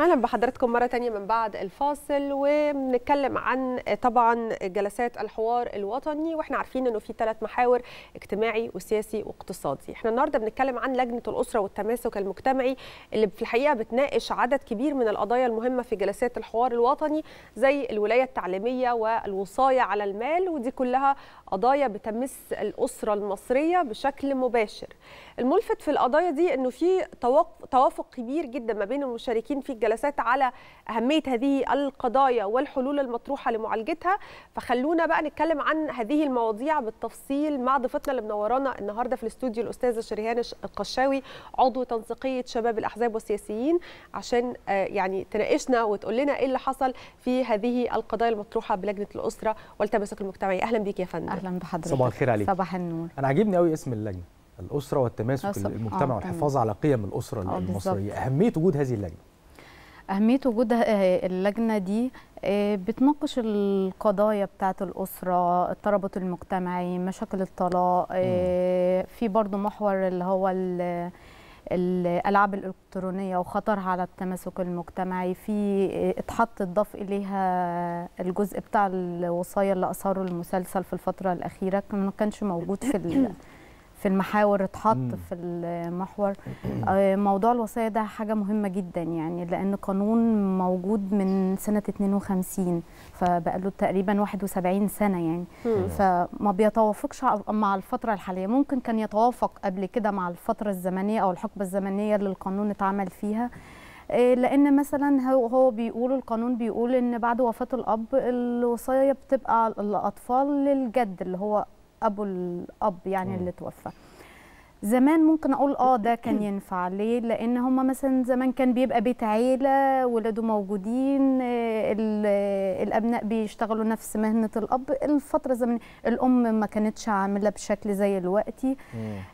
اهلا بحضراتكم مره تانية من بعد الفاصل وبنتكلم عن طبعا جلسات الحوار الوطني واحنا عارفين انه في ثلاث محاور اجتماعي وسياسي واقتصادي احنا النهارده بنتكلم عن لجنه الاسره والتماسك المجتمعي اللي في الحقيقه بتناقش عدد كبير من القضايا المهمه في جلسات الحوار الوطني زي الولايه التعليميه والوصايه على المال ودي كلها قضايا بتمس الاسره المصريه بشكل مباشر الملفت في القضايا دي انه في توافق كبير جدا ما بين المشاركين في الجلسات جلسات على اهميه هذه القضايا والحلول المطروحه لمعالجتها فخلونا بقى نتكلم عن هذه المواضيع بالتفصيل مع ضيفتنا اللي منورانا النهارده في الاستوديو الاستاذه شريهان القشاوي عضو تنسيقيه شباب الاحزاب والسياسيين عشان آه، يعني تناقشنا وتقول لنا ايه اللي حصل في هذه القضايا المطروحه بلجنه الاسره والتماسك المجتمعي اهلا بيك يا فندم اهلا بحضرتك صباح الخير عليك صباح النور انا عاجبني قوي اسم اللجنه الاسره والتماسك المجتمع آه، والحفاظ على قيم الاسره آه، المصريه اهميه وجود هذه اللجنه أهمية وجود آه، اللجنة دي آه، بتناقش القضايا بتاعة الأسرة الترابط المجتمعي مشاكل الطلاق آه، في برضو محور اللي هو الألعاب الإلكترونية وخطرها على التماسك المجتمعي في اتحط الضف إليها الجزء بتاع الوصاية اللي أثاره المسلسل في الفترة الأخيرة ما كانش موجود في في المحاور اتحط في المحور آه، موضوع الوصاية ده حاجة مهمة جدا يعني لأن قانون موجود من سنة 52 فبقاله تقريبا 71 سنة يعني فما بيتوافقش مع الفترة الحالية ممكن كان يتوافق قبل كده مع الفترة الزمنية أو الحقبة الزمنية اللي القانون اتعمل فيها آه، لان مثلا هو بيقول القانون بيقول ان بعد وفاه الاب الوصايه بتبقى الاطفال للجد اللي هو ابو الاب يعني اللي توفى زمان ممكن اقول اه ده كان ينفع ليه لان هما مثلا زمان كان بيبقى بيت عيله ولاده موجودين آه، آه، الابناء بيشتغلوا نفس مهنه الاب الفتره زمان الام ما كانتش عامله بشكل زي دلوقتي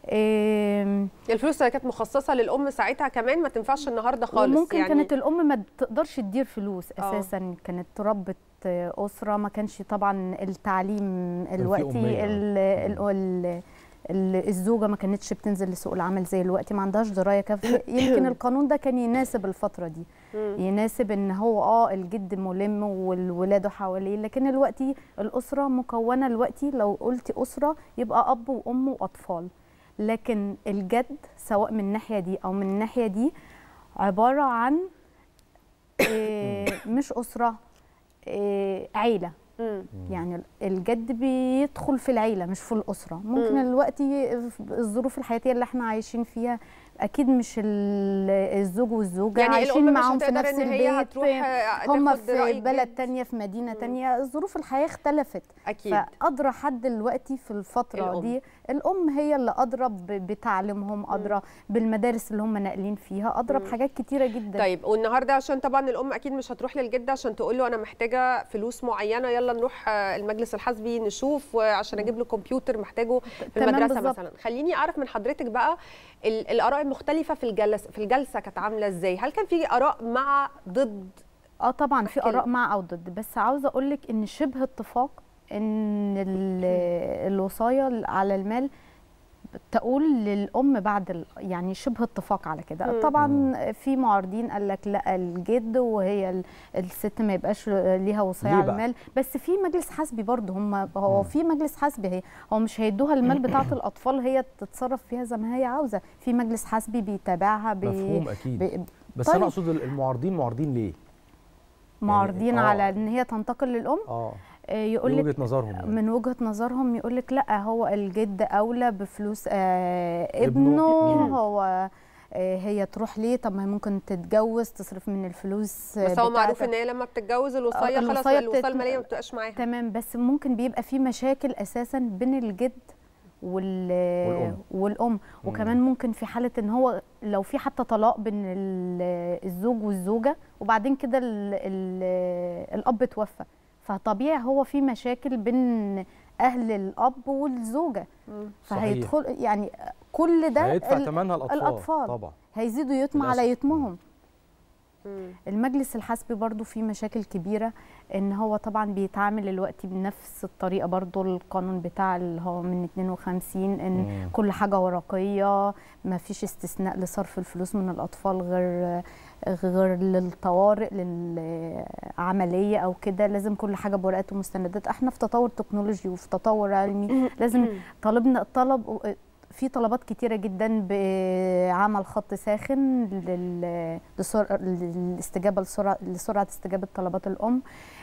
إيه الفلوس اللي كانت مخصصه للام ساعتها كمان ما تنفعش النهارده خالص ممكن يعني كانت الام ما تقدرش تدير فلوس آه. اساسا أوه. كانت تربت اسره ما كانش طبعا التعليم الوقتي آه. الزوجه ما كانتش بتنزل لسوق العمل زي الوقتي ما عندهاش درايه كافيه يمكن القانون ده كان يناسب الفتره دي يناسب ان هو اه الجد ملم والولاده حواليه لكن الوقتي الاسره مكونه الوقتي لو قلتي اسره يبقى اب وام واطفال لكن الجد سواء من الناحيه دي او من الناحيه دي عباره عن آه، مش اسره آه، عيله مم. يعني الجد بيدخل في العيله مش في الاسره ممكن الوقت الظروف الحياتيه اللي احنا عايشين فيها اكيد مش الزوج والزوجه يعني عايشين معاهم في نفس البيت آه، هم في بلد تانية في مدينه مم. تانية ظروف الحياه اختلفت اكيد فادرى حد دلوقتي في الفتره الأم. دي الام هي اللي ادرى بتعليمهم ادرى بالمدارس اللي هم ناقلين فيها ادرى بحاجات كتيره جدا طيب والنهارده عشان طبعا الام اكيد مش هتروح للجده عشان تقول له انا محتاجه فلوس معينه يلا نروح آه، المجلس الحزبي نشوف عشان اجيب له كمبيوتر محتاجه في المدرسه بالزبط. مثلا خليني اعرف من حضرتك بقى الاراء المختلفه في الجلسه في الجلسه كانت عامله ازاي هل كان في اراء مع ضد اه طبعا في اراء مع او ضد بس عاوزه اقول لك ان شبه اتفاق ان الوصايه على المال تقول للام بعد يعني شبه اتفاق على كده طبعا في معارضين قال لك لا الجد وهي الست ما يبقاش ليها وصايا على المال بس في مجلس حسبي برضه هم هو في مجلس حسبي هي هو مش هيدوها المال بتاعه الاطفال هي تتصرف فيها زي ما هي عاوزه في مجلس حسبي بيتابعها بي مفهوم اكيد بي بس طيب. انا اقصد المعارضين معارضين ليه يعني معارضين يعني على ان هي تنتقل للام اه آه، يقول لك يعني. من وجهه نظرهم من وجهه نظرهم يقول لك لا هو الجد اولى بفلوس آه، ابنه, ابنه هو آه، هي تروح ليه طب ما ممكن تتجوز تصرف من الفلوس بس هو معروف ان هي لما بتتجوز الوصيه خلاص الوصيه بتت... الماليه ما بتبقاش معاها تمام بس ممكن بيبقى في مشاكل اساسا بين الجد وال... والام, والأم. وكمان ممكن في حاله ان هو لو في حتى طلاق بين الزوج والزوجه وبعدين كده ال... ال... الاب توفى فطبيعي هو في مشاكل بين اهل الاب والزوجه فهيدخل يعني كل ده هيدفع ثمنها الاطفال, الأطفال. طبعا هيزيدوا يتم على يتمهم المجلس الحسبي برضو فيه مشاكل كبيرة ان هو طبعا بيتعامل دلوقتي بنفس الطريقة برضو القانون بتاع اللي هو من 52 ان مم. كل حاجة ورقية ما فيش استثناء لصرف الفلوس من الاطفال غير غير للطوارئ للعملية او كده لازم كل حاجة بورقات ومستندات احنا في تطور تكنولوجي وفي تطور علمي لازم طالبنا الطلب في طلبات كتيرة جدا بعمل خط ساخن للاستجابة لسرعة, لسرعة استجابة طلبات الأم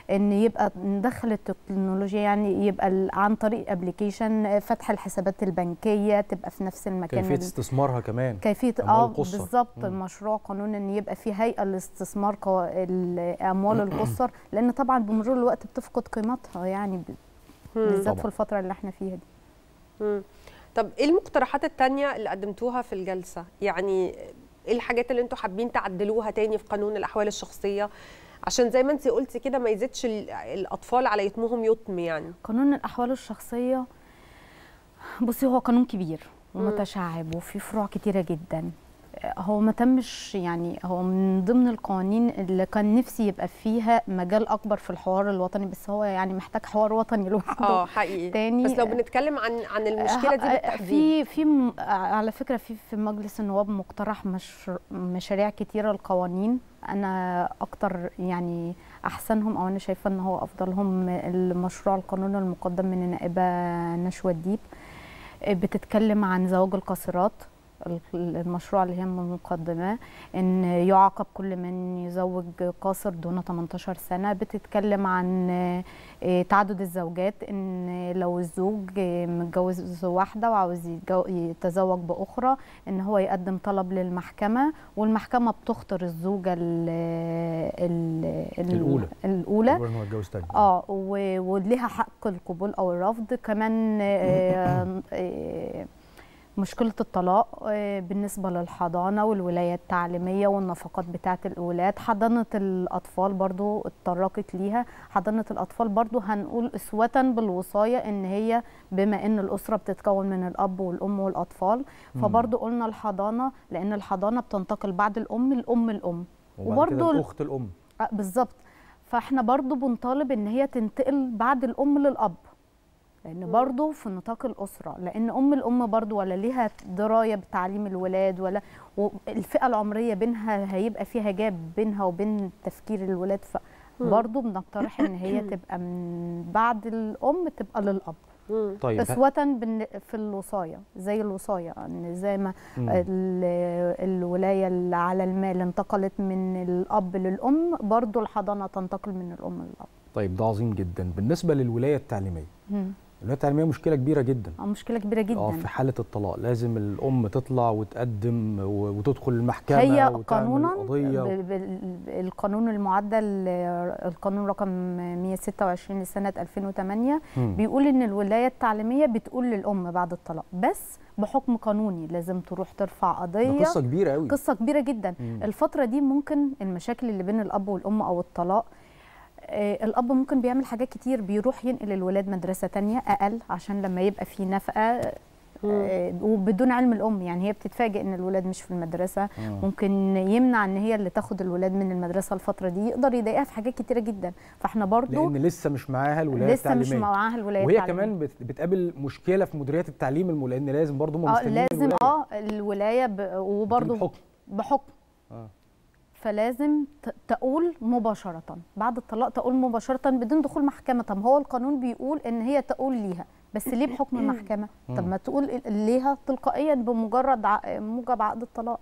إن يبقى ندخل التكنولوجيا يعني يبقى عن طريق ابلكيشن فتح الحسابات البنكية تبقى في نفس المكان كيفية استثمارها كمان كيفية اه بالظبط مشروع قانون إن يبقى في هيئة لاستثمار أموال القصر لأن طبعا بمرور الوقت بتفقد قيمتها يعني بالذات في الفترة اللي احنا فيها دي. طب ايه المقترحات الثانيه اللي قدمتوها في الجلسه يعني ايه الحاجات اللي انتم حابين تعدلوها تاني في قانون الاحوال الشخصيه عشان زي ما انت قلتي كده ما يزيدش الاطفال على يتمهم يطم يعني قانون الاحوال الشخصيه بصي هو قانون كبير ومتشعب وفي فروع كتيره جدا هو ما تمش يعني هو من ضمن القوانين اللي كان نفسي يبقى فيها مجال اكبر في الحوار الوطني بس هو يعني محتاج حوار وطني لوحده اه حقيقي تاني بس لو بنتكلم عن عن المشكله دي بالتحديد في في على فكره في في مجلس النواب مقترح مش مشاريع كتيره القوانين انا اكتر يعني احسنهم او انا شايفه ان هو افضلهم المشروع القانون المقدم من النائبه نشوى الديب بتتكلم عن زواج القاصرات المشروع اللي هي مقدماه ان يعاقب كل من يزوج قاصر دون 18 سنه بتتكلم عن آه، تعدد الزوجات ان لو الزوج متجوز واحده وعاوز يتزوج باخرى ان هو يقدم طلب للمحكمه والمحكمه بتخطر الزوجه الـ الـ الـ الاولى الاولى اه وليها حق القبول او الرفض كمان آه آه مشكله الطلاق آه، بالنسبه للحضانه والولايه التعليميه والنفقات بتاعه الاولاد حضانه الاطفال برضو اتطرقت ليها حضانه الاطفال برضو هنقول اسوه بالوصايه ان هي بما ان الاسره بتتكون من الاب والام والاطفال فبرضو قلنا الحضانه لان الحضانه بتنتقل بعد الام الام الام وبرضو أخت الام بالظبط فاحنا برضو بنطالب ان هي تنتقل بعد الام للاب لان برضه في نطاق الاسره لان ام الام برضه ولا ليها درايه بتعليم الولاد ولا الفئه العمريه بينها هيبقى فيها جاب بينها وبين تفكير الولاد فبرضه بنقترح ان هي تبقى من بعد الام تبقى للاب طيب اسوة في الوصايه زي الوصايه ان زي ما الولايه اللي على المال انتقلت من الاب للام برضه الحضانه تنتقل من الام للاب طيب ده عظيم جدا بالنسبه للولايه التعليميه الولايات التعليميه مشكله كبيره جدا اه مشكله كبيره اه، جدا اه في حاله الطلاق لازم الام تطلع وتقدم وتدخل المحكمه هي قانونا القانون المعدل القانون رقم 126 لسنه 2008 م. بيقول ان الولايه التعليميه بتقول للام بعد الطلاق بس بحكم قانوني لازم تروح ترفع قضيه قصه كبيره قوي قصه كبيره جدا م. الفتره دي ممكن المشاكل اللي بين الاب والام او الطلاق آه، الاب ممكن بيعمل حاجات كتير بيروح ينقل الولاد مدرسه تانية اقل عشان لما يبقى في نفقه آه، وبدون علم الام يعني هي بتتفاجئ ان الولاد مش في المدرسه ممكن يمنع ان هي اللي تاخد الولاد من المدرسه الفتره دي يقدر يضايقها في حاجات كتيره جدا فاحنا برضو لان لسه مش معاها الولايات لسه التعليميه لسه مش معاها الولايات وهي التعليمية. كمان بتقابل مشكله في مديريات التعليم لان لازم برضو هم اه لازم الولاية. اه الولايه وبرضو بحكم بحكم آه. فلازم تقول مباشرة بعد الطلاق تقول مباشرة بدون دخول محكمة طب هو القانون بيقول إن هي تقول ليها بس ليه بحكم المحكمة طب ما تقول ليها تلقائيا بمجرد موجب عقد الطلاق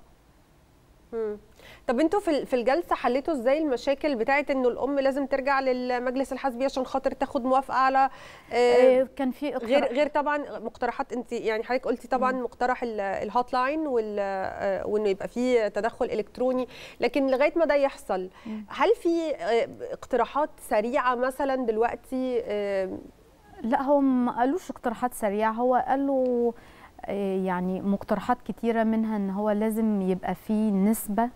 طب انتوا في في الجلسه حليتوا ازاي المشاكل بتاعه انه الام لازم ترجع للمجلس الحزبي عشان خاطر تاخد موافقه على آه، آه، كان في غير غير طبعا مقترحات انت يعني حضرتك قلتي طبعا مقترح الهوت لاين آه، وانه يبقى في تدخل الكتروني لكن لغايه ما ده يحصل هل في اقتراحات سريعه مثلا دلوقتي لا هم ما قالوش اقتراحات سريعه هو قالوا آه، يعني مقترحات كتيرة منها ان هو لازم يبقى فيه نسبة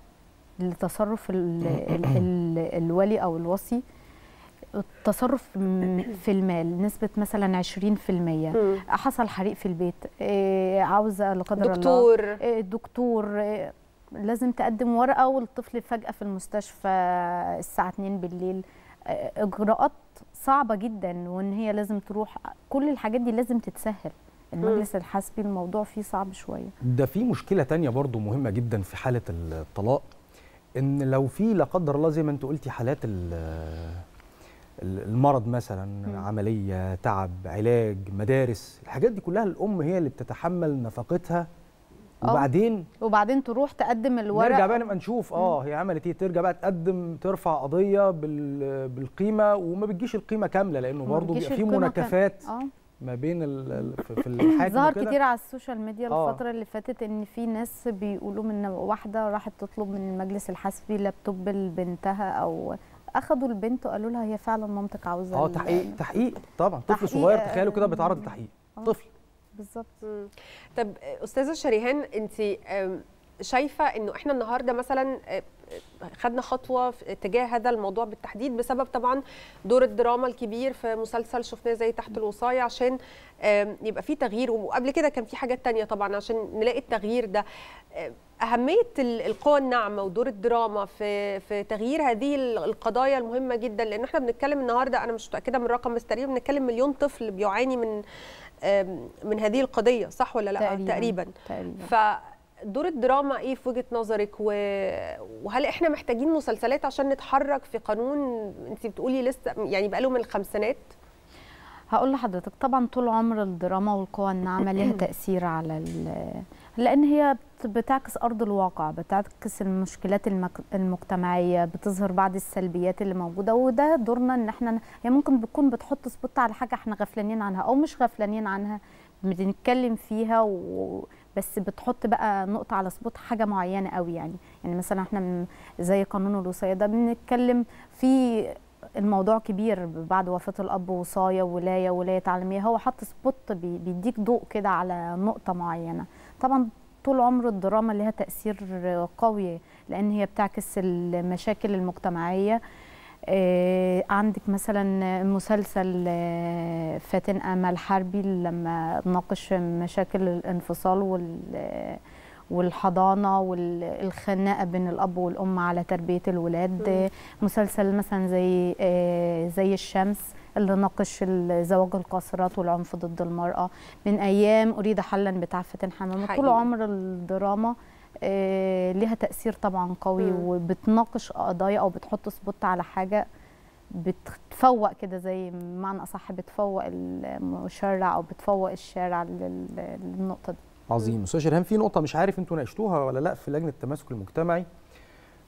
لتصرف الولي او الوصي التصرف في المال نسبة مثلا 20% حصل حريق في البيت آه، عاوزة لا قدر الله دكتور آه، دكتور لازم تقدم ورقة والطفل فجأة في المستشفى الساعة 2 بالليل إجراءات صعبة جدا وإن هي لازم تروح كل الحاجات دي لازم تتسهل المجلس الحاسبي الموضوع فيه صعب شويه ده في مشكله تانية برضو مهمه جدا في حاله الطلاق ان لو في لا قدر الله زي ما انت قلتي حالات المرض مثلا م. عمليه تعب علاج مدارس الحاجات دي كلها الام هي اللي بتتحمل نفقتها آه. وبعدين وبعدين تروح تقدم الورق نرجع بقى نبقى نشوف اه هي عملت ايه ترجع بقى تقدم ترفع قضيه بالقيمه وما بتجيش القيمه كامله لانه برضه بيبقى في مناكفات كان. اه ما بين في الحاجات ظهر كتير على السوشيال ميديا آه. الفتره اللي فاتت ان في ناس بيقولوا ان واحده راحت تطلب من المجلس الحسبي لابتوب لبنتها او اخذوا البنت وقالوا لها هي فعلا مامتك عاوزه اه تحقيق تحقيق طبعا طفل تحقيق صغير تخيلوا كده آه، بيتعرض لتحقيق آه، طفل بالظبط طب استاذه شريهان انت شايفه انه احنا النهارده مثلا آه، آه، خدنا خطوه تجاه هذا الموضوع بالتحديد بسبب طبعا دور الدراما الكبير في مسلسل شفناه زي تحت الوصايه عشان يبقى في تغيير وقبل كده كان في حاجات تانية طبعا عشان نلاقي التغيير ده آه، اهميه القوى الناعمه ودور الدراما في في تغيير هذه القضايا المهمه جدا لان احنا بنتكلم النهارده انا مش متاكده من الرقم بس تقريبا بنتكلم مليون طفل بيعاني من من هذه القضيه صح ولا لا تقريبا, تقريبا. ف دور الدراما ايه في وجهه نظرك وهل احنا محتاجين مسلسلات عشان نتحرك في قانون انت بتقولي لسه يعني بقاله من الخمسينات هقول لحضرتك طبعا طول عمر الدراما والقوى الناعمه ليها تاثير على لان هي بتعكس ارض الواقع بتعكس المشكلات المك... المجتمعيه بتظهر بعض السلبيات اللي موجوده وده دورنا ان احنا هي يعني ممكن بتكون بتحط سبوت على حاجه احنا غفلانين عنها او مش غفلانين عنها بنتكلم فيها و... بس بتحط بقى نقطه على سبوت حاجه معينه قوي يعني يعني مثلا احنا زي قانون الوصاية ده بنتكلم في الموضوع كبير بعد وفاه الاب وصايه ولايه ولايه تعليميه هو حط سبوت بيديك ضوء كده على نقطه معينه طبعا طول عمر الدراما لها تاثير قوي لان هي بتعكس المشاكل المجتمعيه آه، عندك مثلا مسلسل آه، فاتن امل حربي لما ناقش مشاكل الانفصال وال آه، والحضانه والخناقه بين الاب والام على تربيه الولاد مسلسل مثلا زي زي الشمس اللي ناقش زواج القاصرات والعنف ضد المراه من ايام اريد حلا بتاع فاتن حمامه طول عمر الدراما آه، لها تاثير طبعا قوي م. وبتناقش قضايا او بتحط سبوت على حاجه بتفوق كده زي معنى اصح بتفوق المشرع او بتفوق الشارع للنقطه دي عظيم استاذ شرهان في نقطه مش عارف انتوا ناقشتوها ولا لا في لجنه التماسك المجتمعي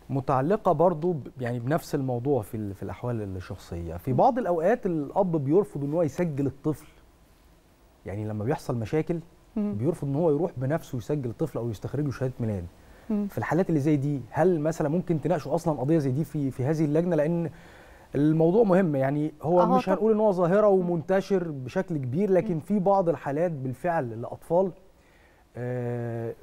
متعلقه برضو يعني بنفس الموضوع في في الاحوال الشخصيه في بعض الاوقات الاب بيرفض ان هو يسجل الطفل يعني لما بيحصل مشاكل بيرفض ان هو يروح بنفسه يسجل طفل او يستخرج له شهاده ميلاد في الحالات اللي زي دي هل مثلا ممكن تناقشوا اصلا قضيه زي دي في في هذه اللجنه لان الموضوع مهم يعني هو أهو مش هنقول ان هو ظاهره ومنتشر بشكل كبير لكن في بعض الحالات بالفعل لاطفال آه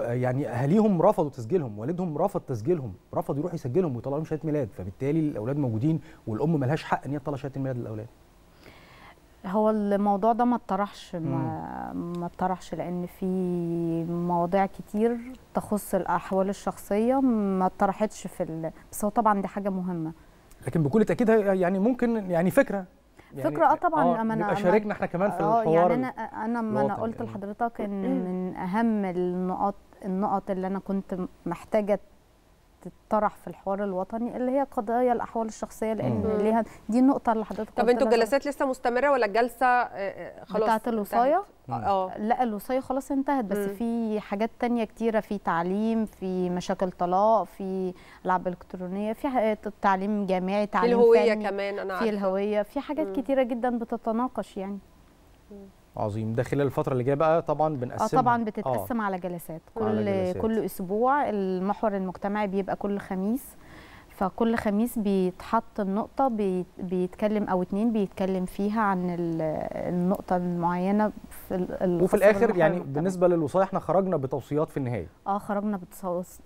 يعني اهاليهم رفضوا تسجيلهم والدهم رفض تسجيلهم رفض يروح يسجلهم ويطلع لهم شهاده ميلاد فبالتالي الاولاد موجودين والام ملهاش حق ان هي تطلع شهاده الميلاد للاولاد هو الموضوع ده ما اتطرحش ما, ما اتطرحش لان في مواضيع كتير تخص الاحوال الشخصيه ما اتطرحتش في ال... بس هو طبعا دي حاجه مهمه لكن بكل تاكيد يعني ممكن يعني فكره يعني فكره اه طبعا آه، اما انا شاركنا احنا كمان في آه، يعني الحوار يعني انا انا ما انا قلت يعني. لحضرتك ان من اهم النقط النقط اللي انا كنت محتاجه تطرح في الحوار الوطني اللي هي قضايا الاحوال الشخصيه لان ليها دي النقطه اللي حضرتك طب انتوا الجلسات لسه مستمره ولا الجلسه آه، آه، خلاص بتاعت الوصايه آه،, اه لا الوصايه خلاص انتهت بس مم. في حاجات تانية كتيره في تعليم في مشاكل طلاق في العاب الكترونيه في تعليم جامعي تعليم في الهويه فني كمان انا عارفة. في الهويه في حاجات مم. كتيره جدا بتتناقش يعني مم. عظيم ده خلال الفتره اللي جايه بقى طبعا آه، بنقسمها اه طبعا بتتقسم آه. على جلسات كل على جلسات. كل اسبوع المحور المجتمعي بيبقى كل خميس فكل خميس بيتحط النقطه بيتكلم او اتنين بيتكلم فيها عن النقطه المعينه في وفي الاخر يعني بالنسبه للوصايه احنا خرجنا بتوصيات في النهايه اه خرجنا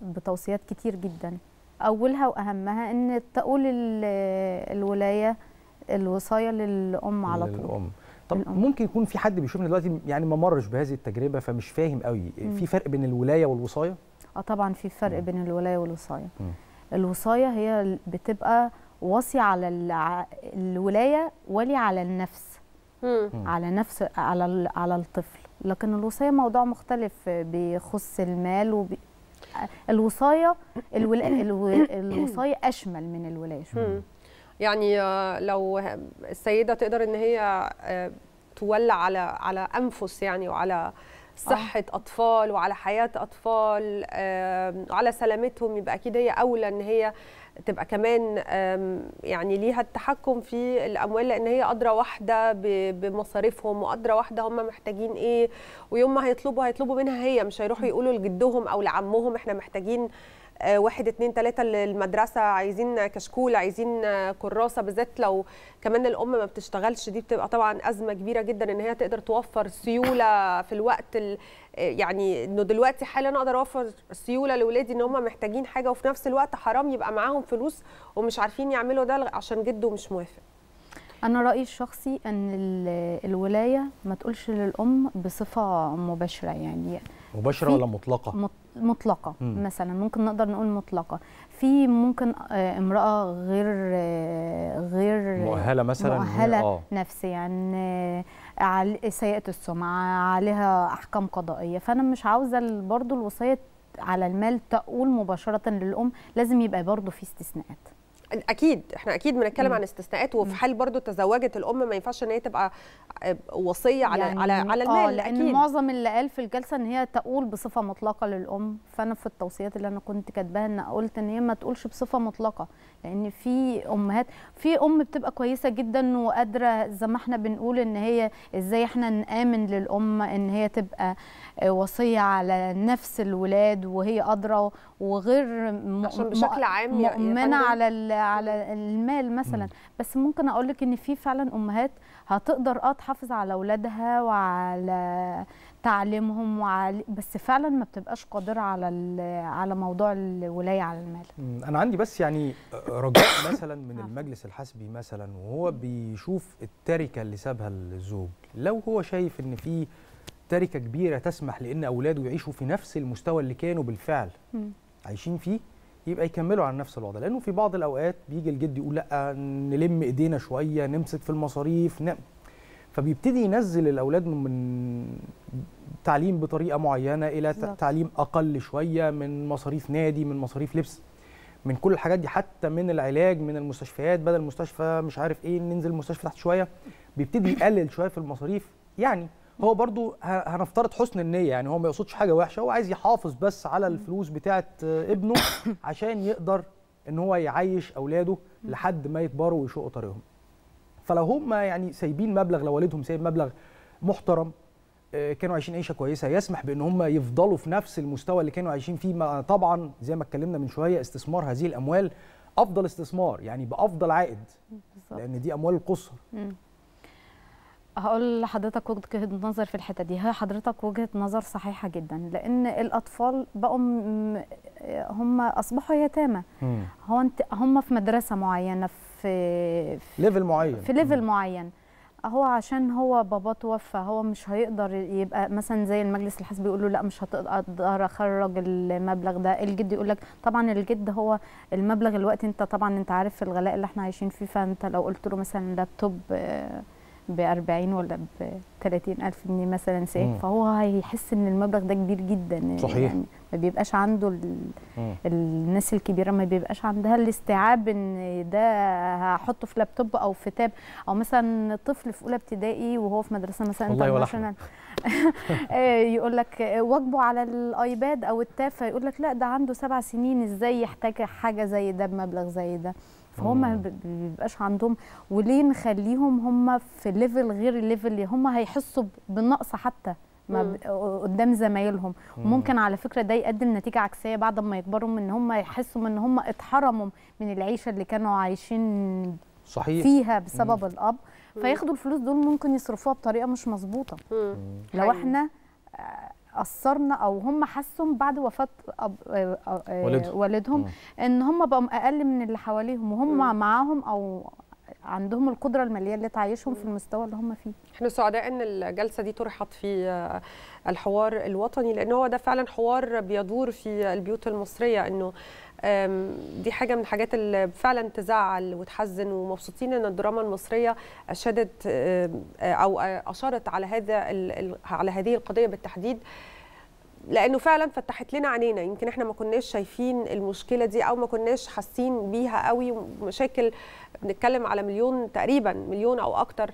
بتوصيات كتير جدا اولها واهمها ان تقول الولايه الوصايه للام على طول للأم. طب ممكن يكون في حد بيشوفنا دلوقتي يعني ما مرش بهذه التجربه فمش فاهم قوي في فرق بين الولايه والوصايه اه طبعا في فرق بين الولايه والوصايه مم. الوصايه هي بتبقى وصي على الولايه ولي على النفس مم. على نفس على على الطفل لكن الوصايه موضوع مختلف بيخص المال وب... الوصايه الولا... الوصايه اشمل من الولايه شويه يعني آه، لو السيده تقدر ان هي آه، تولع على على انفس يعني وعلى آه. صحة آه. أطفال وعلى حياة أطفال وعلى سلامتهم يبقى أكيد هي أولى إن هي تبقى كمان يعني ليها التحكم في الأموال لأن هي أدرى واحدة بمصاريفهم وأدرى واحدة هم محتاجين إيه ويوم ما هيطلبوا هيطلبوا منها هي مش هيروحوا يقولوا لجدهم أو لعمهم إحنا محتاجين آه، واحد اتنين تلاته للمدرسه عايزين كشكول عايزين آه، كراسه بالذات لو كمان الام ما بتشتغلش دي بتبقى طبعا ازمه كبيره جدا ان هي تقدر توفر سيوله في الوقت آه، يعني انه دلوقتي حالا اقدر اوفر سيوله لاولادي ان هم محتاجين حاجه وفي نفس الوقت حرام يبقى معاهم فلوس ومش عارفين يعملوا ده عشان جده مش موافق انا رايي الشخصي ان الولايه ما تقولش للام بصفه مباشره يعني مباشره ولا مطلقه مطلقه مم. مثلا ممكن نقدر نقول مطلقه في ممكن آه، امراه غير آه، غير مؤهله مثلا مؤهله آه. نفسيا يعني سيئه السمعه عليها احكام قضائيه فانا مش عاوزه برضو الوصيه على المال تقول مباشره للام لازم يبقى برضو في استثناءات اكيد احنا اكيد بنتكلم عن استثناءات وفي حال برضو تزوجت الام ما ينفعش ان هي تبقى آه، وصيه على يعني على على المال آه لان أكيد. معظم اللي قال في الجلسه ان هي تقول بصفه مطلقه للام فانا في التوصيات اللي انا كنت كاتباها ان قلت ان هي ما تقولش بصفه مطلقه لان في امهات في ام بتبقى كويسه جدا وقادره زي ما احنا بنقول ان هي ازاي احنا نامن للام ان هي تبقى وصيه على نفس الولاد وهي قادره وغير بشكل عام مؤمنه على على المال مثلا بس ممكن اقول لك ان في فعلا امهات هتقدر اه تحافظ على اولادها وعلى تعليمهم وعلي... بس فعلا ما بتبقاش قادره على ال... على موضوع الولايه على المال انا عندي بس يعني رجاء مثلا من نعم. المجلس الحسبي مثلا وهو بيشوف التركه اللي سابها الزوج لو هو شايف ان في تركه كبيره تسمح لان اولاده يعيشوا في نفس المستوى اللي كانوا بالفعل عايشين فيه يبقى يكملوا على نفس الوضع لانه في بعض الاوقات بيجي الجد يقول لا نلم ايدينا شويه نمسك في المصاريف نعم فبيبتدي ينزل الاولاد من تعليم بطريقه معينه الى تعليم اقل شويه من مصاريف نادي من مصاريف لبس من كل الحاجات دي حتى من العلاج من المستشفيات بدل مستشفى مش عارف ايه ننزل المستشفى تحت شويه بيبتدي يقلل شويه في المصاريف يعني هو برضو هنفترض حسن النيه يعني هو ما يقصدش حاجه وحشه هو عايز يحافظ بس على الفلوس بتاعه ابنه عشان يقدر ان هو يعيش اولاده لحد ما يكبروا ويشقوا طريقهم فلو هم يعني سايبين مبلغ لو والدهم سايب مبلغ محترم آه، كانوا عايشين عيشه كويسه يسمح بان هم يفضلوا في نفس المستوى اللي كانوا عايشين فيه ما طبعا زي ما اتكلمنا من شويه استثمار هذه الاموال افضل استثمار يعني بافضل عائد بالزبط. لان دي اموال القصر هقول لحضرتك وجهه نظر في الحته دي هي حضرتك وجهه نظر صحيحه جدا لان الاطفال بقوا هم اصبحوا يتامى هو انت هم في مدرسه معينه في في ليفل معين في ليفل معين هو عشان هو باباه توفى هو مش هيقدر يبقى مثلا زي المجلس الحسبي يقول له لا مش هتقدر اخرج المبلغ ده الجد يقول لك طبعا الجد هو المبلغ الوقت انت طبعا انت عارف الغلاء اللي احنا عايشين فيه فانت لو قلت له مثلا لابتوب آه، ب 40 ولا ب 30 الف جنيه مثلا سائل فهو هيحس ان المبلغ ده كبير جدا يعني صحيح يعني ما بيبقاش عنده ال... الناس الكبيره ما بيبقاش عندها الاستيعاب ان ده هحطه في لابتوب او في تاب او مثلا طفل في اولى ابتدائي وهو في مدرسه مثلا انترناشونال آه، يقول لك واجبه على الايباد او التاب فيقول لك لا ده عنده سبع سنين ازاي يحتاج حاجه زي ده بمبلغ زي ده فهم ما بيبقاش عندهم وليه نخليهم هم في ليفل غير الليفل اللي هم هيحسوا بالنقص حتى ما قدام زمايلهم وممكن على فكره ده يقدم نتيجه عكسيه بعد ما يكبروا ان هم يحسوا ان هم اتحرموا من العيشه اللي كانوا عايشين صحيح فيها بسبب مم. الاب فياخدوا الفلوس دول ممكن يصرفوها بطريقه مش مظبوطه لو احنا آه، اثرنا او هم حسوا بعد وفاه أب... آه، آه، آه، والدهم, والدهم ان هم بقوا اقل من اللي حواليهم وهم معاهم او عندهم القدره الماليه اللي تعيشهم في المستوى اللي هم فيه. احنا سعداء ان الجلسه دي طرحت في الحوار الوطني لان هو ده فعلا حوار بيدور في البيوت المصريه انه دي حاجه من الحاجات اللي فعلا تزعل وتحزن ومبسوطين ان الدراما المصريه اشادت او اشارت على هذا على هذه القضيه بالتحديد لانه فعلا فتحت لنا عينينا يمكن احنا ما كناش شايفين المشكله دي او ما كناش حاسين بيها قوي مشاكل بنتكلم على مليون تقريبا مليون او اكتر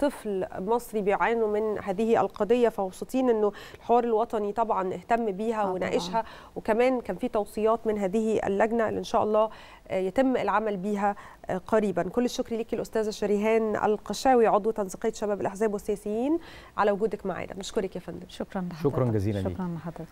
طفل مصري بيعانوا من هذه القضيه فمبسوطين انه الحوار الوطني طبعا اهتم بيها آه، وناقشها وكمان كان في توصيات من هذه اللجنه اللي ان شاء الله آه، يتم العمل بيها آه، قريبا كل الشكر ليكي الاستاذه شريهان القشاوي عضو تنسيقيه شباب الاحزاب والسياسيين على وجودك معانا نشكرك يا فندم شكرا لحضرتك شكرا جزيلا شكرا لحضرتك